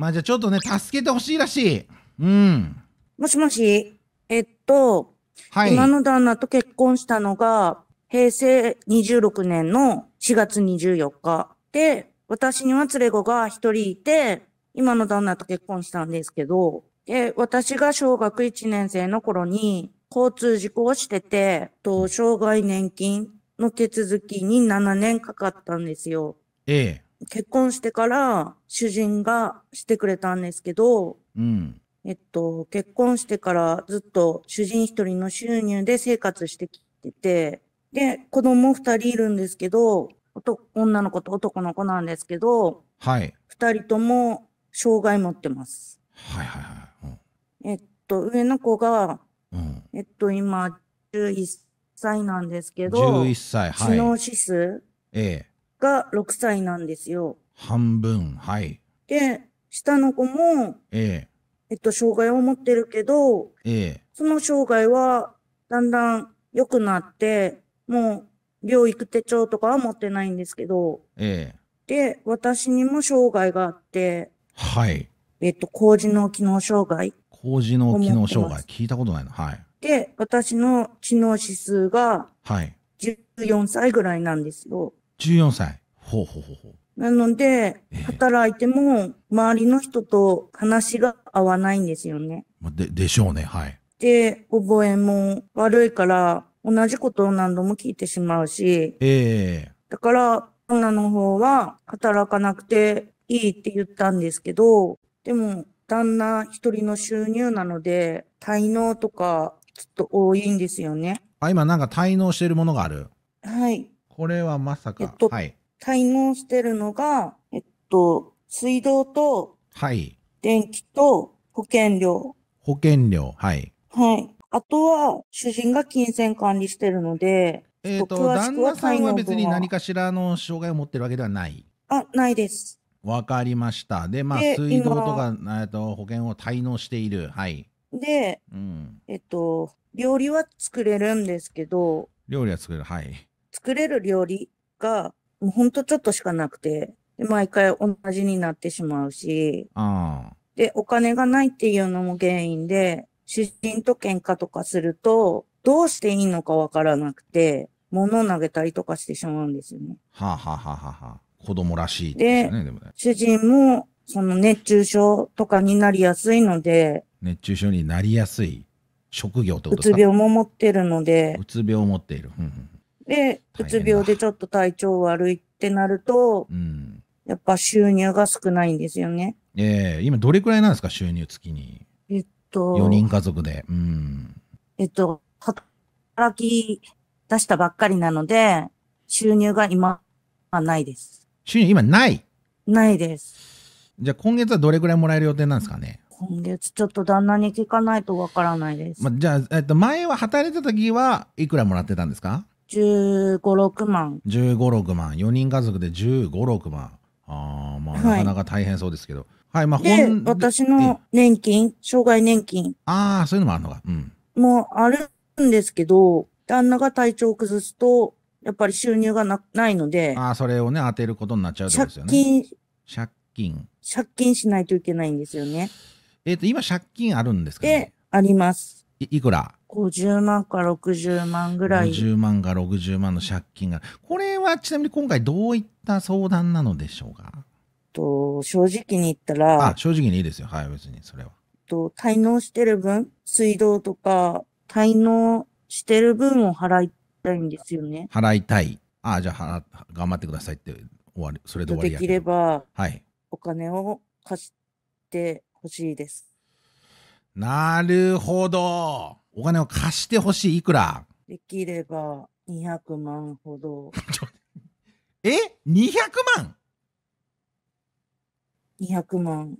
まあじゃあちょっとね、助けてほしいらしい。うん。もしもし、えっと、はい、今の旦那と結婚したのが、平成26年の4月24日で、私には連れ子が一人いて、今の旦那と結婚したんですけど、で、私が小学1年生の頃に交通事故をしてて、と、障害年金の手続きに7年かかったんですよ。ええ。結婚してから主人がしてくれたんですけど、うん、えっと、結婚してからずっと主人一人の収入で生活してきてて、で、子供二人いるんですけど、女の子と男の子なんですけど、はい。二人とも障害持ってます。はいはいはい。うん、えっと、上の子が、うん、えっと、今、11歳なんですけど、11歳、はい。知能指数、ええ。が6歳なんですよ。半分、はい。で、下の子も、ええ。えっと、障害を持ってるけど、ええ。その障害は、だんだん良くなって、もう、病育手帳とかは持ってないんですけど、ええ。で、私にも障害があって、はい。えっと、麹の機能障害。麹の機能障害。聞いたことないの。はい。で、私の知能指数が、はい。14歳ぐらいなんですよ。14歳。ほうほうほうほう。なので、働いても、周りの人と話が合わないんですよね。で、でしょうね、はい。で、覚えも悪いから、同じことを何度も聞いてしまうし、ええー、だから、女の方は働かなくていいって言ったんですけど、でも、旦那一人の収入なので、滞納とか、ちょっと多いんですよね。あ、今なんか滞納してるものがある。これはまさか。えっと、はい。滞納してるのが、えっと、水道と、はい。電気と保険料。保険料、はい。はい。あとは、主人が金銭管理してるので、えっ、と、旦那さんは別に何かしらの障害を持ってるわけではない。あ、ないです。わかりました。で、まあ、水道とか、えっと、保険を滞納している。はい。で、うん、えっと、料理は作れるんですけど、料理は作れる。はい。作れる料理が、もうほんとちょっとしかなくて、で毎回同じになってしまうし、で、お金がないっていうのも原因で、主人と喧嘩とかすると、どうしていいのかわからなくて、物を投げたりとかしてしまうんですよね。はあ、はあははあ、は子供らしいですね、でね。主人も、その熱中症とかになりやすいので。熱中症になりやすい職業ってことですかうつ病も持ってるので。うつ病を持っている。うんうんで、うつ病でちょっと体調悪いってなると、うん、やっぱ収入が少ないんですよね。ええー、今どれくらいなんですか、収入月に。えっと。4人家族で。うん。えっと、働き出したばっかりなので、収入が今はないです。収入今ないないです。じゃあ今月はどれくらいもらえる予定なんですかね今月ちょっと旦那に聞かないとわからないです。まあ、じゃあ、えっと、前は働いてた時はいくらもらってたんですか15、6万。15、6万。4人家族で15、6万。ああ、まあ、なかなか大変そうですけど。はい、まあ、で、私の年金、障害年金。ああ、そういうのもあるのか。うん。もあるんですけど、旦那が体調を崩すと、やっぱり収入がなないので。ああ、それをね、当てることになっちゃうってことですよね。借金。借金。借金しないといけないんですよね。えっ、ー、と、今、借金あるんですか、ね、え、あります。いいくら50万か60万ぐらい。50万か60万の借金が。これはちなみに今回どういった相談なのでしょうかと、正直に言ったら。あ、正直にいいですよ。はい、別にそれは。と、滞納してる分、水道とか、滞納してる分を払いたいんですよね。払いたい。ああ、じゃあ払、頑張ってくださいって終わり、それで終わりできれば、はい。お金を貸してほしいです。なるほど。お金を貸してほしいいくらできれば200万ほど。え ?200 万 ?200 万。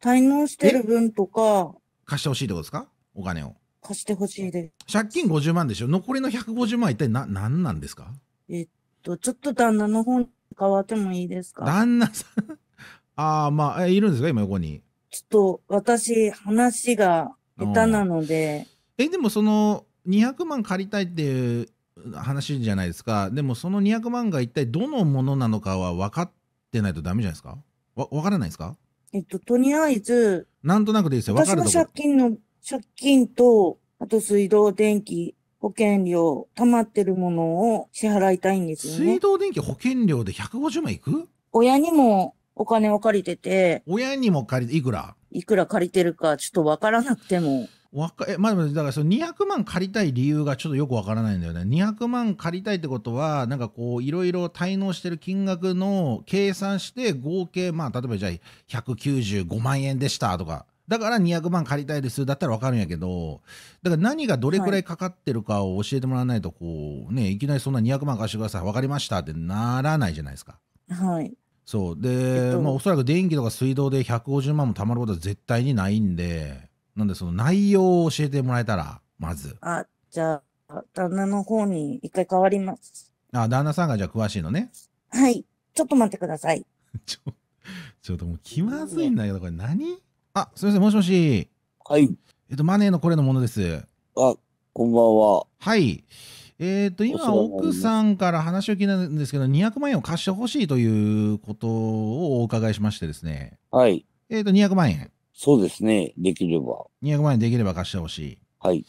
滞納してる分とか。貸してほしいってことですかお金を。貸してほしいです。借金50万でしょ残りの150万一体な、何なんですかえっと、ちょっと旦那の方に変わってもいいですか旦那さん ああ、まあ、いるんですか今横に。ちょっと私、話が下手なので、えでもその200万借りたいっていう話じゃないですかでもその200万が一体どのものなのかは分かってないとダメじゃないですかわ分からないですかえっと、とりあえず、なんとなくでいいですよ。分かる私の借金の、借金と、あと水道、電気、保険料、たまってるものを支払いたいんですよね。水道、電気、保険料で150万いく親にもお金を借りてて、親にも借りて、いくらいくら借りてるか、ちょっと分からなくても。わかえまあ、だからその200万借りたい理由がちょっとよくわからないんだよね。200万借りたいってことは、なんかこう、いろいろ滞納してる金額の計算して、合計、まあ、例えばじゃあ、195万円でしたとか、だから200万借りたいですだったらわかるんやけど、だから何がどれくらいかかってるかを教えてもらわないと、こう、ね、いきなりそんな200万貸してください、わかりましたってならないじゃないですか。はい。そう。で、えっと、まあ、おそらく電気とか水道で150万も貯まることは絶対にないんで、なんでその内容を教えてもらえたら、まず。あ、じゃあ、旦那の方に一回変わります。あ、旦那さんがじゃあ詳しいのね。はい。ちょっと待ってください。ちょ、ちょっともう気まずいんだけど、これ何あ、すみません、もしもし。はい。えっと、マネーのこれのものです。あ、こんばんは。はい。えっと、今、奥さんから話を聞いたんですけど、200万円を貸してほしいということをお伺いしましてですね。はい。えっと、200万円。そうですね、できれば。200万円できれば貸してほしい。はい。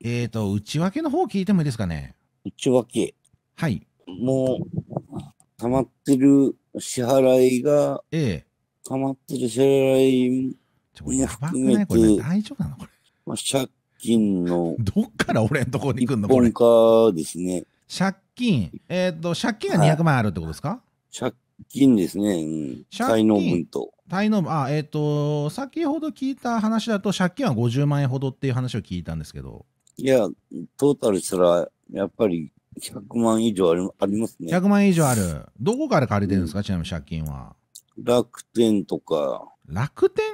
えーと、内訳の方聞いてもいいですかね。内訳、はい。もう、たまってる支払いが、ええたまってる支払い、ちょっといこれ大丈夫なのこれ。まあ、借金のどっから俺のとこに行来んのこれ本。ですね。借金。えっ、と、借金が200万あるってことですか借金ですね。うん。借金の分と。滞納分、あ、えっ、ー、と、先ほど聞いた話だと、借金は50万円ほどっていう話を聞いたんですけど。いや、トータルしたら、やっぱり100万以上ありありますね。100万以上ある。どこから借りてるんですか、うん、ちなみに借金は。楽天とか。楽天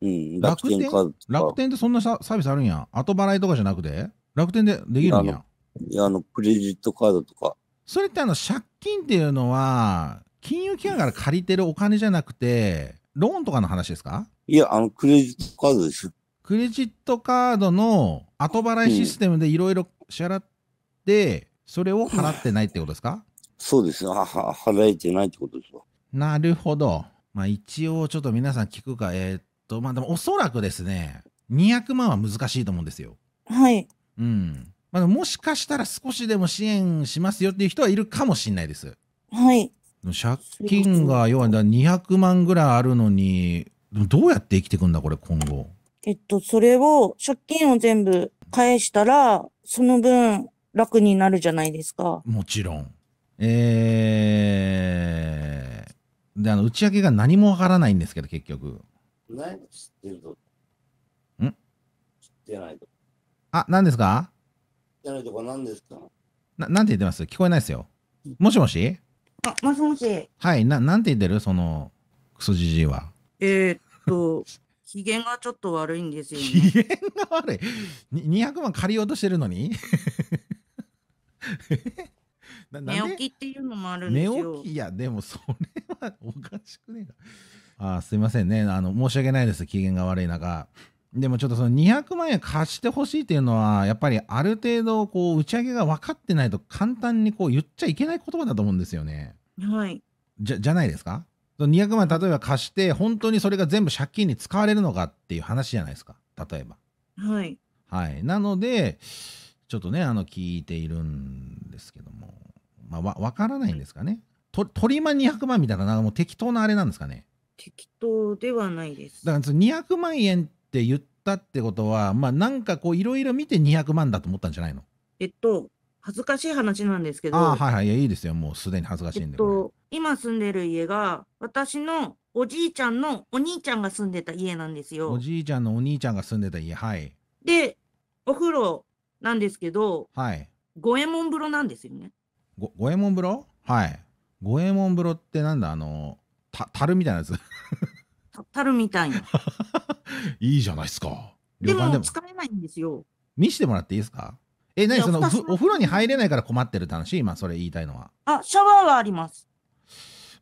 うん、楽天カ楽天ってそんなサービスあるんや。後払いとかじゃなくて楽天でできるんや。いや、あの、クレジットカードとか。それってあの、借金っていうのは、金融機関から借りてるお金じゃなくて、ローンとかの話ですかいや、あの、クレジットカードです。クレジットカードの後払いシステムでいろいろ支払って、それを払ってないってことですか、そうですはは。払えてないってことですわ。なるほど。まあ一応ちょっと皆さん聞くか、えー、っと、まあでもおそらくですね、200万は難しいと思うんですよ。はい。うん。まあ、もしかしたら少しでも支援しますよっていう人はいるかもしれないです。はい。借金が要は200万ぐらいあるのにどうやって生きていくんだこれ今後。えっとそれを借金を全部返したらその分楽になるじゃないですか。もちろん。えー、であの打ち上げが何もわからないんですけど結局。何知ってると。ん知ってないと。あ何ですか知ってないとこ何ですかななんて言ってます聞こえないですよ。もしもしあ、もしもし。はい、な、なんて言ってるその、クソじじいは。えー、っと、機嫌がちょっと悪いんですよ、ね。機嫌が悪い二、二百万借りようとしてるのに 寝起きっていうのもあるんですよ。寝起きいや、でもそれはおかしくねえか。あすみませんね。あの、申し訳ないです。機嫌が悪い中。でもちょっとその200万円貸してほしいっていうのは、やっぱりある程度、こう、打ち上げが分かってないと簡単にこう言っちゃいけない言葉だと思うんですよね。はい。じゃ、じゃないですか ?200 万例えば貸して、本当にそれが全部借金に使われるのかっていう話じゃないですか。例えば。はい。はい。なので、ちょっとね、あの、聞いているんですけども、まあ、わ、わからないんですかね。と、り間200万みたいな、なんかもう適当なあれなんですかね。適当ではないです。だから、200万円って言ったってことは、まあ、なんかこう、いろいろ見て200万だと思ったんじゃないのえっと、恥ずかしい話なんですけど、あはいはい、いいいですよ。もうすでに恥ずかしいんで。と、今住んでる家が、私のおじいちゃんのお兄ちゃんが住んでた家なんですよ。おじいちゃんのお兄ちゃんが住んでた家、はい。で、お風呂なんですけど、はい。五右衛門風呂なんですよね。五右衛門風呂はい。五右衛門風呂ってなんだあの、た、樽みたいなやつ。たるみたいな。いいじゃないですか。ででもも使えないんですよ。見してもらっていいですかえ、何そのお風、呂に入れないから困ってるって話今、それ言いたいのは。あ、シャワーはあります。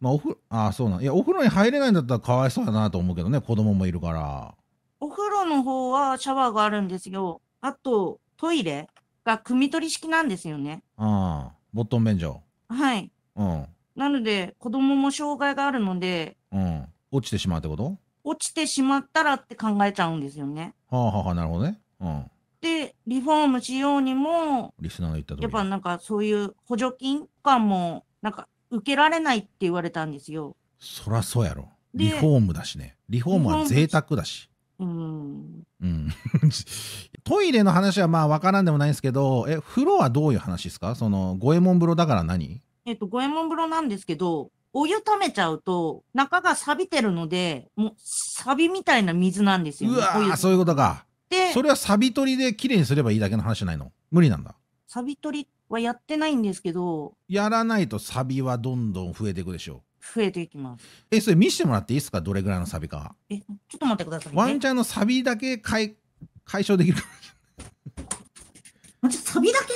まあ、お呂、あそうなんいやお風呂に入れないんだったらかわいそうだなと思うけどね子供もいるからお風呂の方はシャワーがあるんですよあとトイレが汲み取り式なんですよねああボットン便所はいうんなので子供も障害があるのでうん落ちてしまうってこと落ちてしまったらって考えちゃうんですよねはあはあなるほどねうんで、リフォームしようにも、リスナーの言った通り。やっぱなんかそういう補助金かも、なんか受けられないって言われたんですよ。そらそうやろ。リフォームだしね。リフォームは贅沢だし。うん。うん。トイレの話はまあわからんでもないんですけど、え、風呂はどういう話ですかその、五右衛門風呂だから何えっと、五右衛門風呂なんですけど、お湯ためちゃうと、中が錆びてるので、もう、錆びみたいな水なんですよ、ね。うわそういうことか。てそれはサビ取りで綺麗にすればいいだけの話じゃないの無理なんだサビ取りはやってないんですけどやらないとサビはどんどん増えていくでしょう増えていきますえそれ見せてもらっていいですかどれぐらいのサビかえちょっと待ってください、ね、ワンちゃんのサビだけ解解消できるサビだけ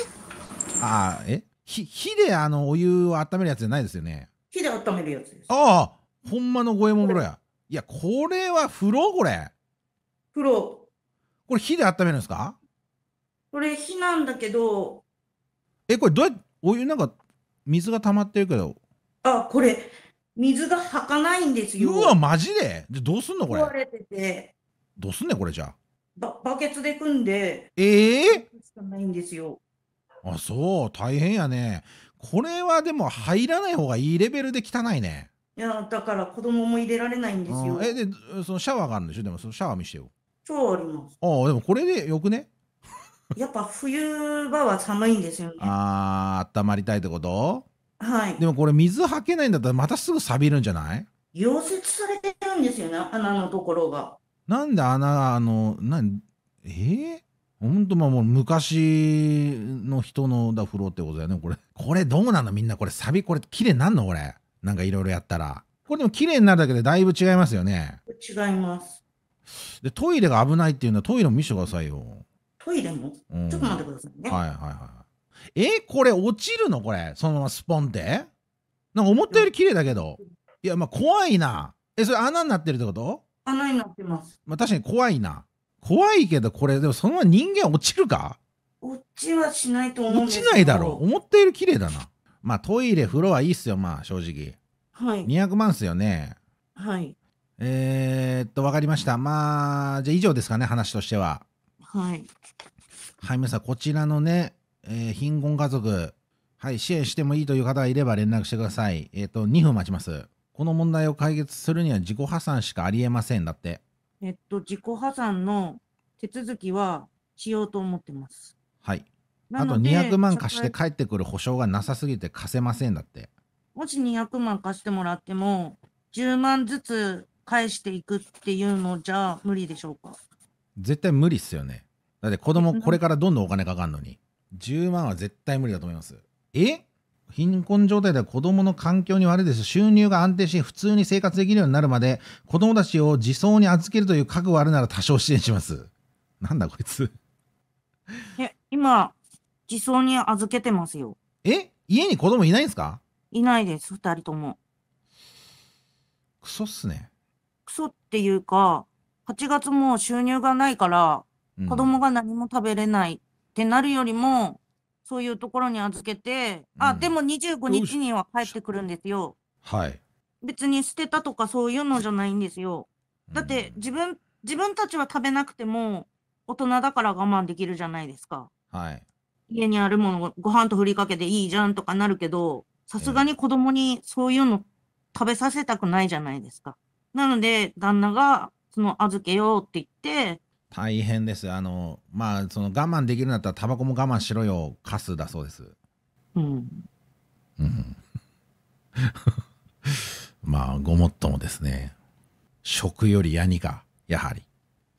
ああえ火火であのお湯を温めるやつじゃないですよね火で温めるやつですああほんまの五右衛門風呂やいやこれは風呂これ風呂これ火で温めるんですかこれ火なんだけどえこれどうやってお湯なんか水が溜まってるけどあこれ水がはかないんですようわマジででどうすんのこれ壊れててどうすんねこれじゃババケツで組んでええー、ないんですよあそう大変やねこれはでも入らない方がいいレベルで汚いねいやだから子供も入れられないんですよえでそのシャワーがあるんでしょでもそのシャワー見してよ超あります。ああ、でもこれでよくねやっぱ冬場は寒いんですよね。ああ、温まりたいってことはい。でもこれ水はけないんだったらまたすぐ錆びるんじゃない溶接されてるんですよね、穴のところが。なんで穴、あの、なん、えー、ほんとまあもう昔の人のだ風呂ってことだよね、これ。これどうなのみんなこれ錆び、これ綺麗なんのこれ。なんかいろいろやったら。これでも綺麗になるだけでだいぶ違いますよね。違います。でトイレが危ないっていうのはトイレも見せてくださいよトイレも、うん、ちょっと待ってくださいねはいはいはいえこれ落ちるのこれそのままスポンってなんか思ったより綺麗だけどいやまあ怖いなえそれ穴になってるってこと穴になってますまあ確かに怖いな怖いけどこれでもそのまま人間落ちるか落ちはしないと思う落ちないだろう思ったより綺麗だなまあトイレ風呂はいいっすよまあ正直はい200万っすよねはいえー、っと、わかりました。まあ、じゃあ以上ですかね、話としては。はい。はい、皆さん、こちらのね、えー、貧困家族、はい、支援してもいいという方がいれば連絡してください。えっ、と、2分待ちます。この問題を解決するには自己破産しかありえません。だって。えっと、自己破産の手続きはしようと思ってます。はい。あと200万貸して帰ってくる保証がなさすぎて貸せません。だって。もし200万貸してもらっても、10万ずつ返していくっていうのじゃ無理でしょうか絶対無理っすよねだって子供これからどんどんお金かかるのに10万は絶対無理だと思いますえ貧困状態では子供の環境に悪いです収入が安定し普通に生活できるようになるまで子供たちを自走に預けるという覚悟あるなら多少支援しますなんだこいつえ今自走に預けてますよえ家に子供いないんですかいないです2人ともクソっすねクソっていうか、8月も収入がないから、子供が何も食べれないってなるよりも、そういうところに預けて、あ、でも25日には帰ってくるんですよ。はい。別に捨てたとかそういうのじゃないんですよ。だって自分、自分たちは食べなくても、大人だから我慢できるじゃないですか。はい。家にあるものをご飯とふりかけていいじゃんとかなるけど、さすがに子供にそういうの食べさせたくないじゃないですか。なので、旦那が、その、預けようって言って、大変です。あの、まあ、その、我慢できるんだったら、タバコも我慢しろよ、カスだそうです。うん。うん。まあ、ごもっともですね。食よりヤニか、やはり。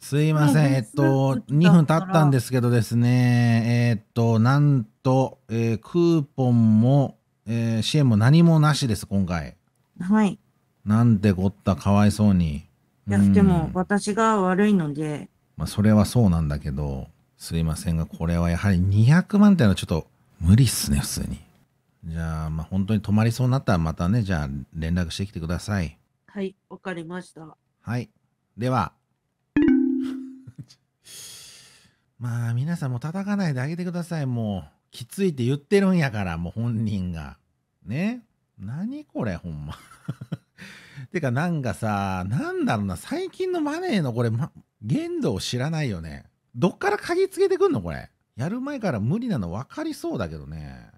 すいません、えっと、2分経ったんですけどですね、えっと、なんと、えー、クーポンも、えー、支援も何もなしです、今回。はい。なんてこったかわいそうに。いや、でも私が悪いので、まあ、それはそうなんだけど、すいませんが、これはやはり200万ってのはちょっと無理っすね、普通に。じゃあ、まあ、本当に止まりそうになったら、またね、じゃあ、連絡してきてください。はい、わかりました。はい。では。まあ、皆さんも叩かないであげてください。もう、きついって言ってるんやから、もう本人が。ね何これ、ほんま。てかなんかさ、なんだろうな、最近のマネーのこれ、ま、限度を知らないよね。どっから鍵つけてくんのこれ。やる前から無理なの分かりそうだけどね。